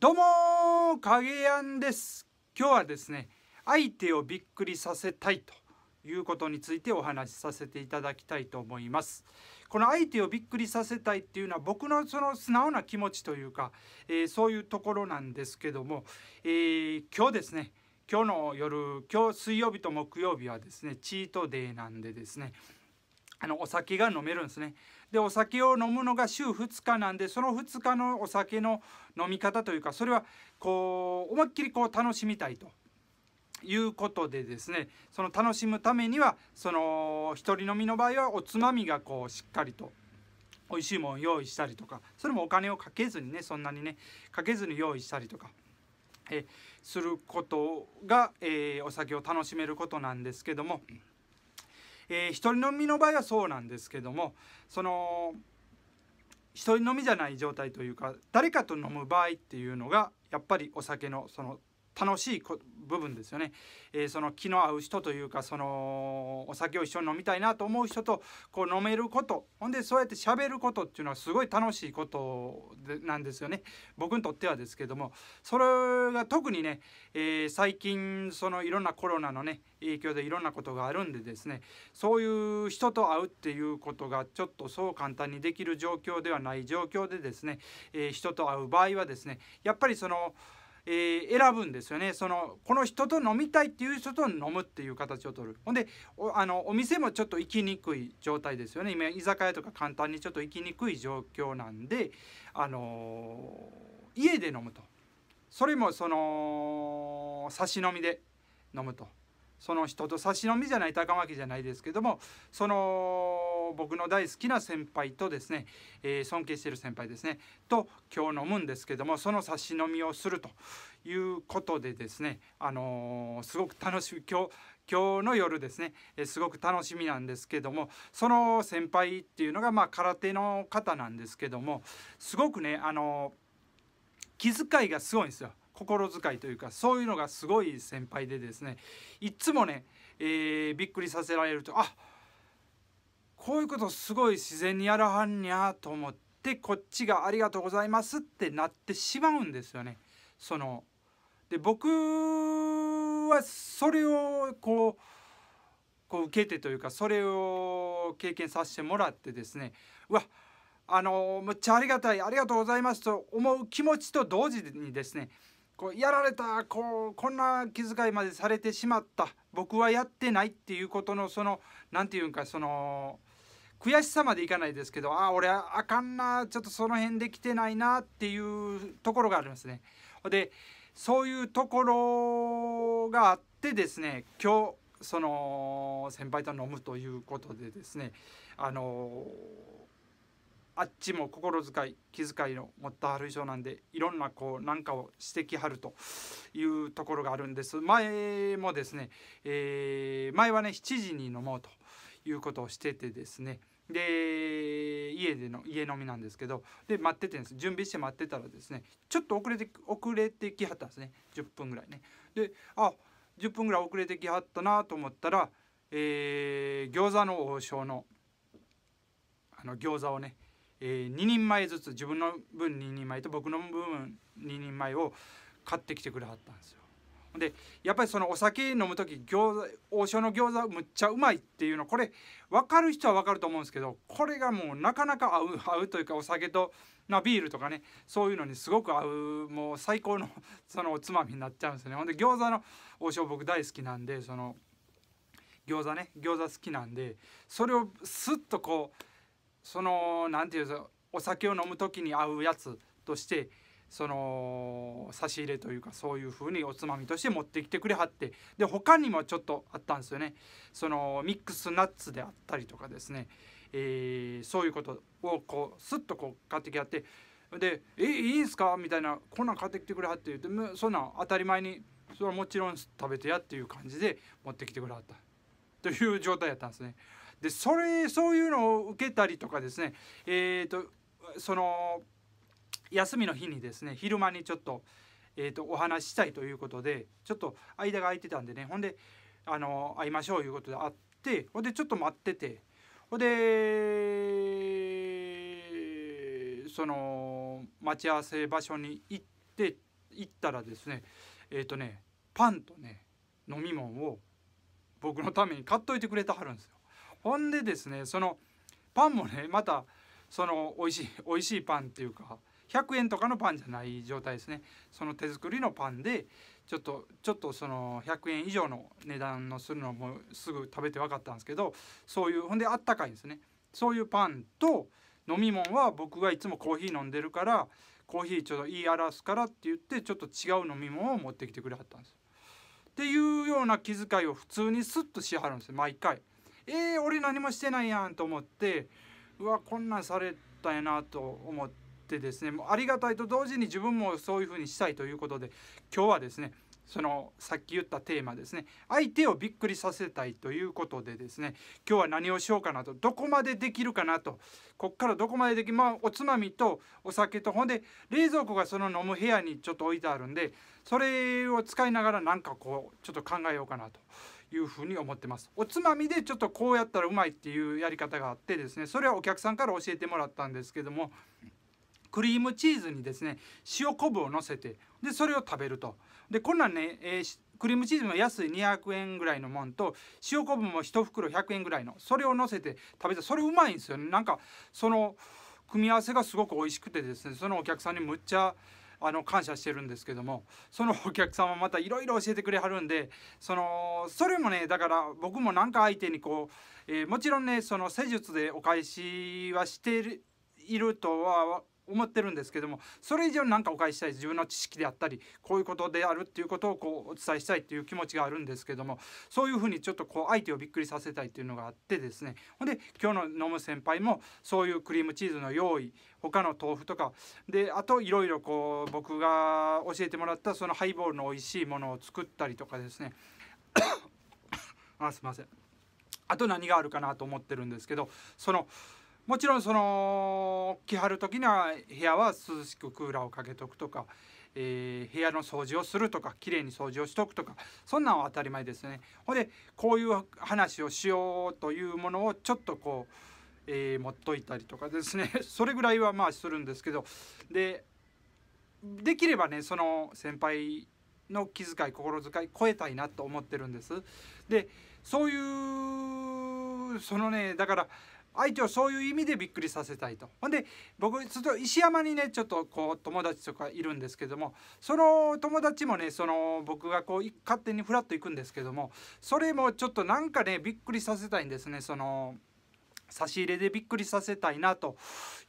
どうも影やんです今日はですね相手をびっくりさせたいということについてお話しさせていただきたいと思いますこの相手をびっくりさせたいっていうのは僕のその素直な気持ちというか、えー、そういうところなんですけども、えー、今日ですね今日の夜今日水曜日と木曜日はですねチートデーなんでですねあのお酒が飲めるんですね。でお酒を飲むのが週2日なんでその2日のお酒の飲み方というかそれはこう思いっきりこう楽しみたいということでですねその楽しむためにはその一人飲みの場合はおつまみがこうしっかりと美味しいものを用意したりとかそれもお金をかけずにねそんなにねかけずに用意したりとか。えすることが、えー、お酒を楽しめることなんですけども。えー、一人飲みの場合はそうなんですけどもその一人飲みじゃない状態というか誰かと飲む場合っていうのがやっぱりお酒のその楽しい部分ですよね、えー、その気の合う人というかそのお酒を一緒に飲みたいなと思う人とこう飲めることほんでそうやってしゃべることっていうのはすごい楽しいことでなんですよね僕にとってはですけどもそれが特にね、えー、最近そのいろんなコロナのね影響でいろんなことがあるんでですねそういう人と会うっていうことがちょっとそう簡単にできる状況ではない状況でですね、えー、人と会う場合はですねやっぱりそのえー、選ぶんですよねそのこの人と飲みたいっていう人と飲むっていう形を取るほんでおあのお店もちょっと行きにくい状態ですよね今居酒屋とか簡単にちょっと行きにくい状況なんで、あのー、家で飲むとそれもその差し飲みで飲むとその人と差し飲みじゃない高けじゃないですけどもその僕の大好きな先輩とですね、えー、尊敬している先輩ですねと今日飲むんですけどもその差し飲みをするということでですね、あのー、すごく楽しみ今日今日の夜ですね、えー、すごく楽しみなんですけどもその先輩っていうのがまあ空手の方なんですけどもすごくね、あの気遣いがすごいんですよ。心遣いというかそういうのがすごい先輩でですねいっつもね、えー、びっくりさせられるとあっこういうことすごい自然にやらはんにゃと思ってこっちが「ありがとうございます」ってなってしまうんですよね。そので僕はそれをこうこう受けてというかそれを経験させてもらってですねうわあのむっちゃありがたいありがとうございますと思う気持ちと同時にですねこうやられたこうこんな気遣いまでされてしまった僕はやってないっていうことのその何て言うんかその悔しさまでいかないですけどああ俺あかんなちょっとその辺できてないなっていうところがありますね。でそういうところがあってですね今日その先輩と飲むということでですねあのーあっちも心遣い気遣いの持ったある衣装なんでいろんなこうなんかをしてきはるというところがあるんです前もですね、えー、前はね7時に飲もうということをしててですねで家での家飲みなんですけどで待っててんです準備して待ってたらですねちょっと遅れて遅れてきはったんですね10分ぐらいねであ10分ぐらい遅れてきはったなと思ったら、えー、餃子の王将のあの餃子をねえー、2人前ずつ自分の分2人前と僕の分2人前を買ってきてくれはったんですよ。でやっぱりそのお酒飲む時餃子王将の餃子むっちゃうまいっていうのこれ分かる人は分かると思うんですけどこれがもうなかなか合う合うというかお酒と、まあ、ビールとかねそういうのにすごく合うもう最高の そのおつまみになっちゃうんですよね。ほんで餃子の王将僕大好きなんでその餃子ね餃子好きなんでそれをスッとこうそのなんていうお酒を飲む時に合うやつとしてその差し入れというかそういう風におつまみとして持ってきてくれはってで他にもちょっとあったんですよねそのミックスナッツであったりとかですね、えー、そういうことをこうスッとこう買ってきてあってで「えいいんすか?」みたいな「こんなん買ってきてくれはって言ってそんなん当たり前にそれはもちろん食べてやっていう感じで持ってきてくれはったという状態やったんですね。でそれそういうのを受けたりとかですねえっ、ー、とその休みの日にですね昼間にちょっと,、えーと、お話ししたいということでちょっと間が空いてたんでねほんであの会いましょういうことで会ってほんでちょっと待っててほんでその待ち合わせ場所に行って行ったらですねえっ、ー、とねパンとね飲み物を僕のために買っといてくれてはるんですよ。ほんでですねそのパンもね またその美味しい 美味しいパンっていうか100円とかのパンじゃない状態ですねその手作りのパンでちょっとちょっとその100円以上の値段のするのもすぐ食べて分かったんですけどそういうほんであったかいんですねそういうパンと飲み物は僕がいつもコーヒー飲んでるからコーヒーちょっと言い表すからって言ってちょっと違う飲み物を持ってきてくれはったんですっていうような気遣いを普通にスッとしはるんです毎回えー、俺何もしてないやんと思ってうわこんなんされたんやなと思ってですねありがたいと同時に自分もそういうふうにしたいということで今日はですねそのさっき言ったテーマですね相手をびっくりさせたいということでですね今日は何をしようかなとどこまでできるかなとこっからどこまでできまあおつまみとお酒とほんで冷蔵庫がその飲む部屋にちょっと置いてあるんでそれを使いながらなんかこうちょっと考えようかなと。いうふうに思ってますおつまみでちょっとこうやったらうまいっていうやり方があってですねそれはお客さんから教えてもらったんですけどもクリームチーズにですね塩昆布をのせてでそれを食べるとでこんなんね、えー、クリームチーズも安い200円ぐらいのもんと塩昆布も1袋100円ぐらいのそれをのせて食べてそれうまいんですよねなんかその組み合わせがすごく美味しくてですねそのお客さんにむっちゃあの感謝してるんですけどもそのお客様またいろいろ教えてくれはるんでそのそれもねだから僕もなんか相手にこう、えー、もちろんねその施術でお返しはしているとは思ってるんですけどもそれ以上に何かお返ししたい自分の知識であったりこういうことであるっていうことをこうお伝えしたいっていう気持ちがあるんですけどもそういうふうにちょっとこう相手をびっくりさせたいっていうのがあってですねほんで今日の飲む先輩もそういうクリームチーズの用意他の豆腐とかであといろいろこう僕が教えてもらったそのハイボールの美味しいものを作ったりとかですね あすいませんあと何があるかなと思ってるんですけどそのもちろんその来はる時には部屋は涼しくクーラーをかけとくとか、えー、部屋の掃除をするとかきれいに掃除をしとくとかそんなんは当たり前ですね。ほんでこういう話をしようというものをちょっとこう、えー、持っといたりとかですね それぐらいはまあするんですけどでできればねその先輩の気遣い心遣い超えたいなと思ってるんです。でそういうそのねだから相手をそういう意味でびっくりさせたいとほんで僕ちょっと石山にねちょっとこう友達とかいるんですけどもその友達もねその僕がこう勝手にフラッと行くんですけどもそれもちょっとなんかねびっくりさせたいんですねその差し入れでびっくりさせたいなと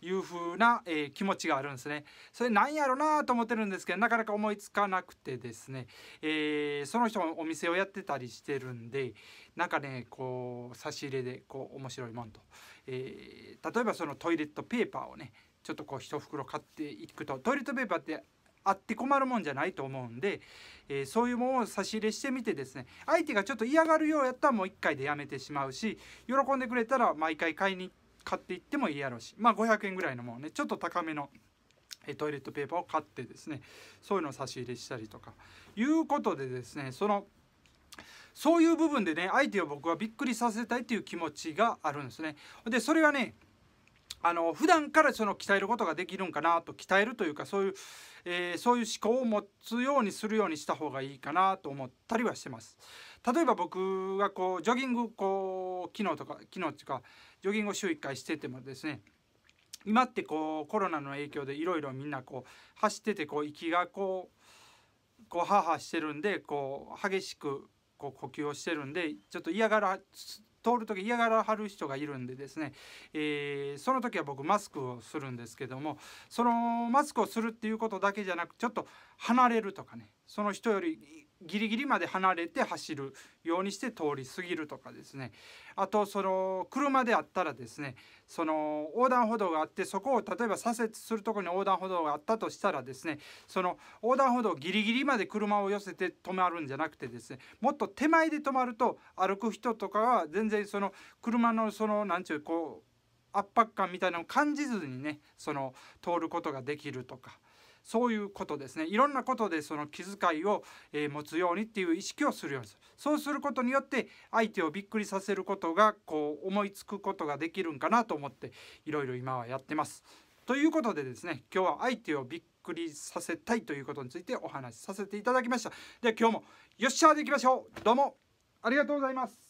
いう風な、えー、気持ちがあるんですね。それなんやろなと思ってるんですけどなかなか思いつかなくてですね、えー、その人もお店をやってたりしてるんでなんかねこう差し入れでこう面白いもんと、えー、例えばそのトイレットペーパーをねちょっとこう1袋買っていくとトイレットペーパーってあって困るもんじゃないと思うんで、えー、そういうものを差し入れしてみてですね相手がちょっと嫌がるようやったらもう1回でやめてしまうし喜んでくれたら毎回買いに買っていってもいいやろうしまあ500円ぐらいのものねちょっと高めの。トイレットペーパーを買ってですねそういうのを差し入れしたりとかいうことでですねそのそういう部分でね相手を僕はびっくりさせたいという気持ちがあるんですね。でそれがねあの普段からその鍛えることができるんかなと鍛えるというかそういう、えー、そういう思考を持つようにするようにした方がいいかなと思ったりはしてます。例えば僕がこうジョギングこうとか機能っていうかジョギングを週1回しててもですね今ってこうコロナの影響でいろいろみんなこう走っててこう息がこうこうハーハーしてるんでこう激しくこう呼吸をしてるんでちょっと嫌がら通る時嫌がらはる人がいるんでですね、えー、その時は僕マスクをするんですけどもそのマスクをするっていうことだけじゃなくちょっと離れるとかねその人よりギリギリまで離れて走るようにして通り過ぎるとかですねあとその車であったらですねその横断歩道があってそこを例えば左折するとこに横断歩道があったとしたらですねその横断歩道ギリギリまで車を寄せて止まるんじゃなくてですねもっと手前で止まると歩く人とかは全然その車のその何て言うこう圧迫感みたいなのを感じずにねその通ることができるとか。そういうことですねいろんなことでその気遣いを、えー、持つようにっていう意識をするようにするそうすることによって相手をびっくりさせることがこう思いつくことができるんかなと思っていろいろ今はやってます。ということでですね今日は相手をびっくりさせたいということについてお話しさせていただきました。では今日もよっしゃーでいきましょうどうもありがとうございます。